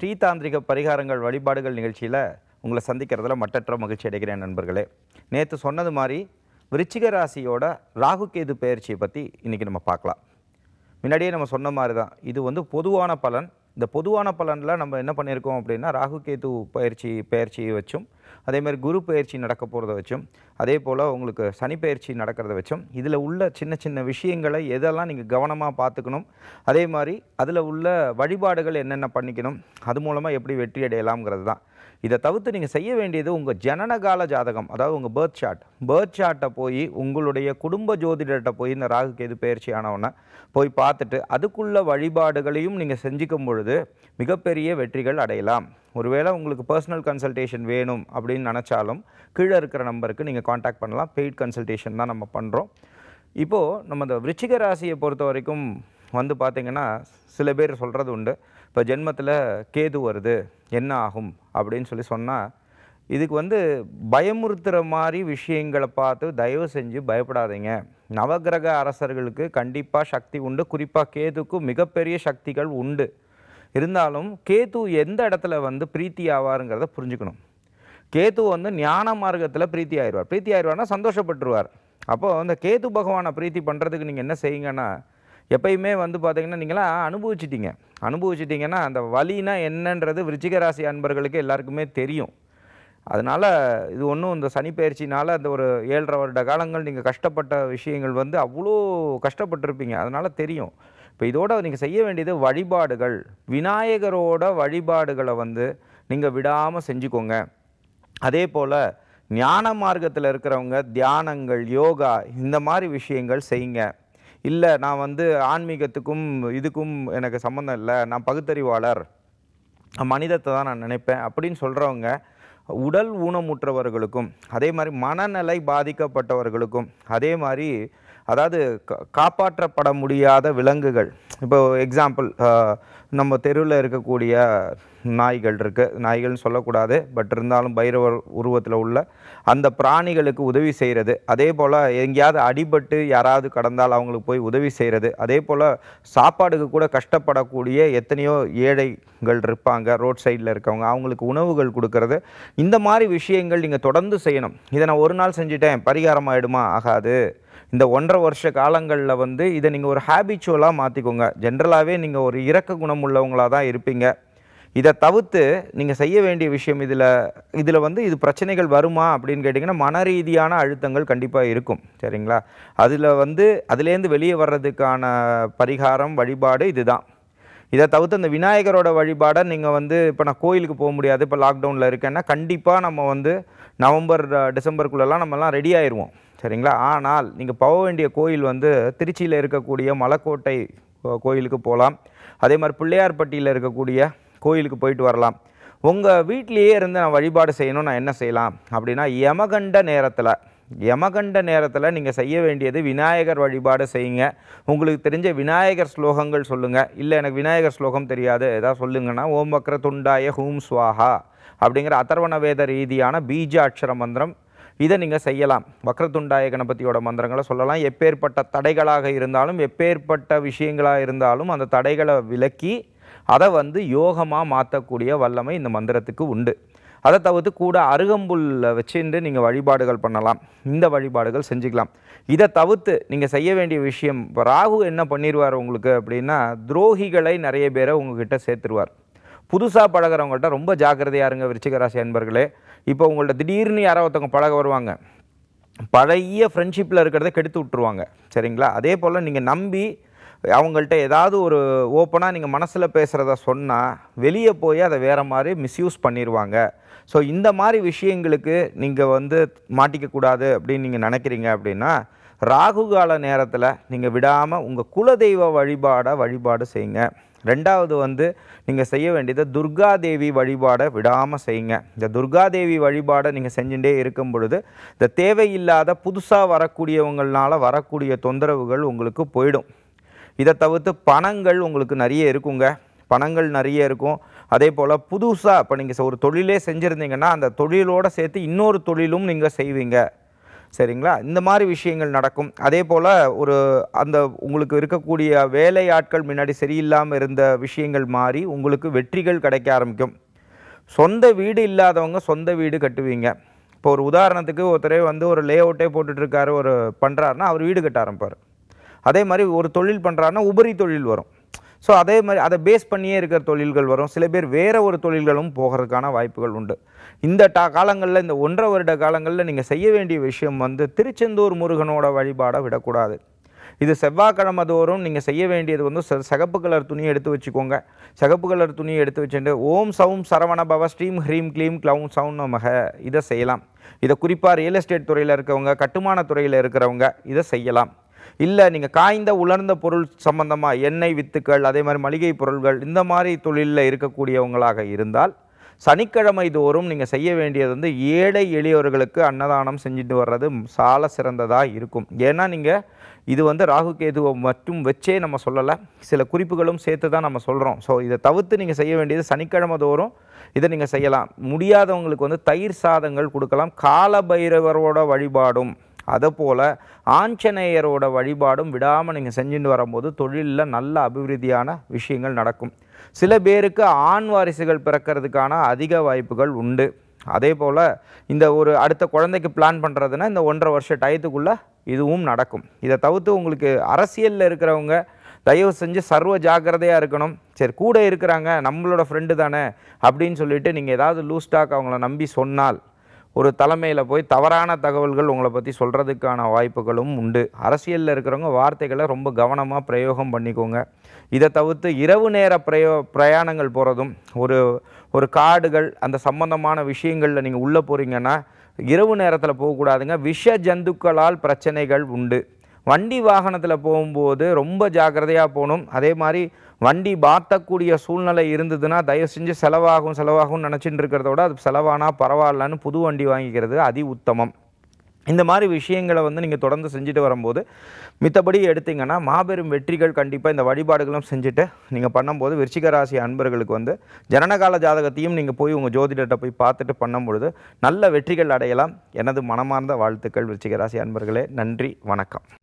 ஸ்ரீதாந்திரிக பரிகாரங்கள் வழிபாடுகள் நிகழ்ச்சியில் உங்களை சந்திக்கிறதுல மட்டற்ற மகிழ்ச்சி அடைகிறேன் நண்பர்களே நேற்று சொன்னது மாதிரி விருச்சிக ராசியோட ராகு கேது பயிற்சியை பற்றி இன்றைக்கி நம்ம பார்க்கலாம் முன்னாடியே நம்ம சொன்ன மாதிரி தான் இது வந்து பொதுவான பலன் இந்த பொதுவான பலனில் நம்ம என்ன பண்ணியிருக்கோம் அப்படின்னா ராகு கேது பயிற்சி பயிற்சியை வச்சும் அதேமாதிரி குரு பயிற்சி நடக்க போகிறத வச்சும் அதே போல் உங்களுக்கு சனி பயிற்சி நடக்கிறத வச்சும் இதில் உள்ள சின்ன சின்ன விஷயங்களை எதெல்லாம் நீங்கள் கவனமாக பார்த்துக்கணும் அதே மாதிரி அதில் உள்ள வழிபாடுகள் என்னென்ன பண்ணிக்கணும் அது மூலமாக எப்படி வெற்றி அடையலாம்ங்கிறது தான் இதை தவிர்த்து நீங்கள் செய்ய வேண்டியது உங்கள் ஜனனகால ஜாதகம் அதாவது உங்கள் பேர்த் சார்ட் பேர்த் சார்ட்டை போய் உங்களுடைய குடும்ப ஜோதிடர்கிட்ட போய் இந்த ராகு கேது பயிற்சி ஆனவொன்னே போய் பார்த்துட்டு அதுக்குள்ள வழிபாடுகளையும் நீங்கள் செஞ்சுக்கும் பொழுது மிகப்பெரிய வெற்றிகள் அடையலாம் ஒருவேளை உங்களுக்கு பர்சனல் கன்சல்டேஷன் வேணும் அப்படின்னு நினச்சாலும் கீழே இருக்கிற நம்பருக்கு நீங்கள் காண்டாக்ட் பண்ணலாம் பெய்ட் கன்சல்டேஷன் தான் நம்ம பண்ணுறோம் இப்போது நம்ம இந்த விருச்சிக ராசியை பொறுத்த வரைக்கும் வந்து பார்த்திங்கன்னா சில பேர் சொல்கிறது உண்டு இப்போ ஜென்மத்தில் கேது வருது என்ன ஆகும் அப்படின்னு சொல்லி சொன்னால் இதுக்கு வந்து பயமுறுத்துகிற மாதிரி விஷயங்களை பார்த்து தயவு செஞ்சு பயப்படாதீங்க நவகிரக அரசர்களுக்கு கண்டிப்பாக சக்தி உண்டு குறிப்பாக கேதுக்கும் மிகப்பெரிய சக்திகள் உண்டு இருந்தாலும் கேது எந்த இடத்துல வந்து பிரீத்தி ஆவாருங்கிறத புரிஞ்சுக்கணும் கேது வந்து ஞான மார்க்கத்தில் பிரீத்தி ஆயிடுவார் பிரீத்தி ஆயிடுவார்னா சந்தோஷப்பட்டுருவார் அப்போது அந்த கேது பகவானை பிரீத்தி பண்ணுறதுக்கு நீங்கள் என்ன செய்யுங்கன்னா எப்பயுமே வந்து பார்த்திங்கன்னா நீங்களாம் அனுபவிச்சிட்டிங்க அனுபவிச்சிட்டிங்கன்னா அந்த வலினா என்னன்றது விருச்சிகராசி அன்பர்களுக்கு எல்லாருக்குமே தெரியும் அதனால் இது ஒன்றும் இந்த சனி பயிற்சினால் அந்த ஒரு ஏழரை வருட காலங்கள் நீங்கள் கஷ்டப்பட்ட விஷயங்கள் வந்து அவ்வளோ கஷ்டப்பட்டிருப்பீங்க அதனால் தெரியும் இப்போ இதோட நீங்கள் செய்ய வேண்டியது வழிபாடுகள் விநாயகரோட வழிபாடுகளை வந்து நீங்கள் விடாமல் செஞ்சுக்கோங்க அதே போல் ஞான மார்க்கத்தில் இருக்கிறவங்க தியானங்கள் யோகா இந்த மாதிரி விஷயங்கள் செய்யுங்க இல்லை நான் வந்து ஆன்மீகத்துக்கும் இதுக்கும் எனக்கு சம்மந்தம் இல்லை நான் பகுத்தறிவாளர் மனிதத்தை தான் நான் நினைப்பேன் அப்படின்னு சொல்கிறவங்க உடல் ஊனமுற்றவர்களுக்கும் அதே மாதிரி மனநிலை பாதிக்கப்பட்டவர்களுக்கும் அதே மாதிரி அதாவது காப்பாற்றப்பட முடியாத விலங்குகள் இப்போ எக்ஸாம்பிள் நம்ம தெருவில் இருக்கக்கூடிய நாய்கள் இருக்குது நாய்கள்னு சொல்லக்கூடாது பட் இருந்தாலும் பைரவர் உருவத்தில் உள்ள அந்த பிராணிகளுக்கு உதவி செய்கிறது அதே போல் எங்கேயாவது அடிபட்டு யாராவது கடந்தால் அவங்களுக்கு போய் உதவி செய்கிறது அதே போல் சாப்பாடுக்கு கூட கஷ்டப்படக்கூடிய எத்தனையோ ஏழைகள் இருப்பாங்க ரோட் சைடில் இருக்கவங்க அவங்களுக்கு உணவுகள் கொடுக்கறது இந்த மாதிரி விஷயங்கள் நீங்கள் தொடர்ந்து செய்யணும் இதை நான் ஒரு நாள் செஞ்சுட்டேன் பரிகாரம் ஆகிடுமா ஆகாது இந்த ஒன்றரை வருஷ காலங்களில் வந்து இதை நீங்கள் ஒரு ஹேபிச்சுவலாக மாற்றிக்கோங்க ஜென்ரலாகவே நீங்கள் ஒரு இறக்க குணம் உள்ளவங்களாக தான் இருப்பீங்க இதை தவிர்த்து நீங்கள் செய்ய வேண்டிய விஷயம் இதில் இதில் வந்து இது பிரச்சனைகள் வருமா அப்படின்னு கேட்டிங்கன்னா மன ரீதியான அழுத்தங்கள் கண்டிப்பாக இருக்கும் சரிங்களா அதில் வந்து அதுலேருந்து வெளியே வர்றதுக்கான பரிகாரம் வழிபாடு இதுதான் இதை தவிர்த்து அந்த விநாயகரோட வழிபாடை நீங்கள் வந்து இப்போ நான் கோயிலுக்கு போக முடியாது இப்போ லாக்டவுனில் இருக்கேன்னா கண்டிப்பாக நம்ம வந்து நவம்பர் டிசம்பருக்குள்ளெல்லாம் நம்மலாம் ரெடி ஆயிடுவோம் சரிங்களா ஆனால் நீங்கள் போக வேண்டிய கோயில் வந்து திருச்சியில் இருக்கக்கூடிய மலைக்கோட்டை கோயிலுக்கு போகலாம் அதே மாதிரி பிள்ளையார்பட்டியில் இருக்கக்கூடிய கோயிலுக்கு போயிட்டு வரலாம் உங்கள் வீட்டிலேயே இருந்து நான் வழிபாடு செய்யணும் நான் என்ன செய்யலாம் அப்படின்னா யமகண்ட நேரத்தில் யமகண்ட நேரத்தில் நீங்கள் செய்ய வேண்டியது விநாயகர் வழிபாடு செய்யுங்க உங்களுக்கு தெரிஞ்ச விநாயகர் ஸ்லோகங்கள் சொல்லுங்கள் இல்லை எனக்கு விநாயகர் ஸ்லோகம் தெரியாது ஏதாவது சொல்லுங்கன்னா ஓம் வக்ர துண்டாய ஹூம் ஸ்வாஹா அப்படிங்கிற வேத ரீதியான பீஜ அக்ஷர மந்திரம் இதை நீங்கள் செய்யலாம் வக்ரதுண்டாய கணபதியோட மந்திரங்களை சொல்லலாம் எப்பேற்பட்ட தடைகளாக இருந்தாலும் எப்பேற்பட்ட விஷயங்களாக இருந்தாலும் அந்த தடைகளை விலக்கி அதை வந்து யோகமாக மாற்றக்கூடிய வல்லமை இந்த மந்திரத்துக்கு உண்டு அதை தவிர்த்து கூட அருகம்புல்ல வச்சுட்டு நீங்கள் வழிபாடுகள் பண்ணலாம் இந்த வழிபாடுகள் செஞ்சுக்கலாம் இதை தவிர்த்து நீங்கள் செய்ய வேண்டிய விஷயம் இப்போ ராகு என்ன பண்ணிடுவார் உங்களுக்கு அப்படின்னா துரோகிகளை நிறைய பேரை உங்ககிட்ட சேர்த்துருவார் புதுசாக பழகிறவங்கள்ட்ட ரொம்ப ஜாக்கிரதையாக இருங்க விருச்சிகராசி அன்பர்களே இப்போ உங்கள்ட்ட திடீர்னு யாராவது ஒருத்தவங்க பழக வருவாங்க பழைய ஃப்ரெண்ட்ஷிப்பில் இருக்கிறத கெடுத்து விட்ருவாங்க சரிங்களா அதே போல் நீங்கள் நம்பி அவங்கள்ட்ட ஏதாவது ஒரு ஓப்பனாக நீங்கள் மனசில் பேசுகிறத சொன்னால் வெளியே போய் அதை வேறு மாதிரி மிஸ்யூஸ் பண்ணிடுவாங்க ஸோ இந்த மாதிரி விஷயங்களுக்கு நீங்கள் வந்து மாட்டிக்கக்கூடாது அப்படின்னு நீங்கள் நினைக்கிறீங்க அப்படின்னா ராகு கால நேரத்தில் நீங்கள் விடாமல் உங்கள் குலதெய்வ வழிபாடை வழிபாடு செய்யுங்க ரெண்டாவது வந்து நீங்கள் செய்ய வேண்டியது துர்காதேவி வழிபாடை விடாமல் செய்யுங்க இந்த துர்காதேவி வழிபாடை நீங்கள் செஞ்சுட்டே இருக்கும் பொழுது இந்த தேவையில்லாத புதுசாக வரக்கூடியவங்களால் வரக்கூடிய தொந்தரவுகள் உங்களுக்கு போயிடும் இதை தவிர்த்து பணங்கள் உங்களுக்கு நிறைய இருக்குங்க பணங்கள் நிறைய இருக்கும் அதே போல் புதுசாக இப்போ நீங்கள் ஒரு தொழிலே செஞ்சுருந்தீங்கன்னா அந்த தொழிலோடு சேர்த்து இன்னொரு தொழிலும் நீங்கள் செய்வீங்க சரிங்களா இந்த மாதிரி விஷயங்கள் நடக்கும் அதே போல் ஒரு அந்த உங்களுக்கு இருக்கக்கூடிய வேலை ஆட்கள் முன்னாடி சரியில்லாமல் இருந்த விஷயங்கள் மாறி உங்களுக்கு வெற்றிகள் கிடைக்க ஆரம்பிக்கும் சொந்த வீடு இல்லாதவங்க சொந்த வீடு கட்டுவீங்க இப்போ ஒரு உதாரணத்துக்கு ஒருத்தரே வந்து ஒரு லே அவுட்டே போட்டுட்ருக்காரு ஒரு பண்ணுறாருன்னா அவர் வீடு கட்ட ஆரம்பிப்பார் அதே மாதிரி ஒரு தொழில் பண்ணுறாருன்னா உபரி தொழில் வரும் ஸோ அதே மாதிரி அதை பேஸ் பண்ணியே இருக்கிற தொழில்கள் வரும் சில பேர் வேறு ஒரு தொழில்களும் போகிறதுக்கான வாய்ப்புகள் உண்டு இந்த டா காலங்களில் இந்த ஒன்றரை வருட காலங்களில் நீங்கள் செய்ய வேண்டிய விஷயம் வந்து திருச்செந்தூர் முருகனோட வழிபாடை விடக்கூடாது இது செவ்வாய்க்கிழமை தோறும் நீங்கள் செய்ய வேண்டியது வந்து ச சகப்பு கலர் துணி எடுத்து வச்சுக்கோங்க சகப்பு கலர் துணி எடுத்து வச்சுட்டு ஓம் சவும் சரவண பவ ஸ்ரீம் ஹ்ரீம் க்ளீம் க்ளவுன் சவுன் மக இதை செய்யலாம் இதை குறிப்பாக ரியல் எஸ்டேட் துறையில் இருக்கிறவங்க கட்டுமான துறையில் இருக்கிறவங்க இதை செய்யலாம் இல்லை நீங்கள் காய்ந்த உலர்ந்த பொருள் சம்பந்தமாக எண்ணெய் வித்துக்கள் அதே மாதிரி மளிகை பொருள்கள் இந்த மாதிரி தொழிலில் இருக்கக்கூடியவங்களாக இருந்தால் சனிக்கிழமை தோறும் நீங்கள் செய்ய வேண்டியது வந்து ஏழை எளியவர்களுக்கு அன்னதானம் செஞ்சுட்டு வர்றது சால சிறந்ததாக இருக்கும் ஏன்னா நீங்கள் இது வந்து ராகு கேதுவை மட்டும் வச்சே நம்ம சொல்லலை சில குறிப்புகளும் சேர்த்து தான் நம்ம சொல்கிறோம் ஸோ இதை தவிர்த்து நீங்கள் செய்ய வேண்டியது சனிக்கிழமை தோறும் இதை நீங்கள் செய்யலாம் முடியாதவங்களுக்கு வந்து தயிர் சாதங்கள் கொடுக்கலாம் கால பைரவரோட வழிபாடும் அதை போல் ஆஞ்சநேயரோட வழிபாடும் விடாமல் நீங்கள் செஞ்சுட்டு வரும்போது தொழிலில் நல்ல அபிவிருத்தியான விஷயங்கள் நடக்கும் சில பேருக்கு ஆண் வாரிசுகள் பிறக்கிறதுக்கான அதிக வாய்ப்புகள் உண்டு அதே போல் இந்த ஒரு அடுத்த குழந்தைக்கு பிளான் பண்ணுறதுன்னா இந்த ஒன்றரை வருஷ டயத்துக்குள்ளே இதுவும் நடக்கும் இதை தவிர்த்து உங்களுக்கு அரசியலில் இருக்கிறவங்க தயவு செஞ்சு சர்வ ஜாக்கிரதையாக இருக்கணும் சரி கூட இருக்கிறாங்க நம்மளோட ஃப்ரெண்டு தானே அப்படின்னு சொல்லிட்டு நீங்கள் ஏதாவது லூஸ்டாக் அவங்கள நம்பி சொன்னால் ஒரு தலைமையில் போய் தவறான தகவல்கள் உங்களை பற்றி சொல்கிறதுக்கான வாய்ப்புகளும் உண்டு அரசியலில் இருக்கிறவங்க வார்த்தைகளை ரொம்ப கவனமாக பிரயோகம் பண்ணிக்கோங்க இதை தவிர்த்து இரவு நேர பிரயோ பிரயாணங்கள் போகிறதும் ஒரு ஒரு காடுகள் அந்த சம்பந்தமான விஷயங்களில் நீங்கள் உள்ளே போகிறீங்கன்னா இரவு நேரத்தில் போகக்கூடாதுங்க விஷ ஜந்துக்களால் பிரச்சனைகள் உண்டு வண்டி வாகனத்தில் போகும்போது ரொம்ப ஜாக்கிரதையாக போகணும் அதே மாதிரி வண்டி பார்த்தக்கூடிய சூழ்நிலை இருந்ததுன்னா தயவு செஞ்சு செலவாகும் செலவாகும்னு நினச்சிட்டு இருக்கிறத விட அது செலவானா பரவாயில்லன்னு புது வண்டி வாங்கிக்கிறது அதி உத்தமம் இந்த மாதிரி விஷயங்களை வந்து நீங்கள் தொடர்ந்து செஞ்சுட்டு வரும்போது மித்தபடி எடுத்திங்கன்னா மாபெரும் வெற்றிகள் கண்டிப்பாக இந்த வழிபாடுகளும் செஞ்சுட்டு நீங்கள் பண்ணும்போது விருச்சிக ராசி அன்பர்களுக்கு வந்து ஜனனகால ஜாதகத்தையும் நீங்கள் போய் உங்கள் ஜோதிடத்தை போய் பார்த்துட்டு பண்ணும்பொழுது நல்ல வெற்றிகள் அடையலாம் எனது மனமார்ந்த வாழ்த்துக்கள் விருச்சிக ராசி அன்பர்களே நன்றி வணக்கம்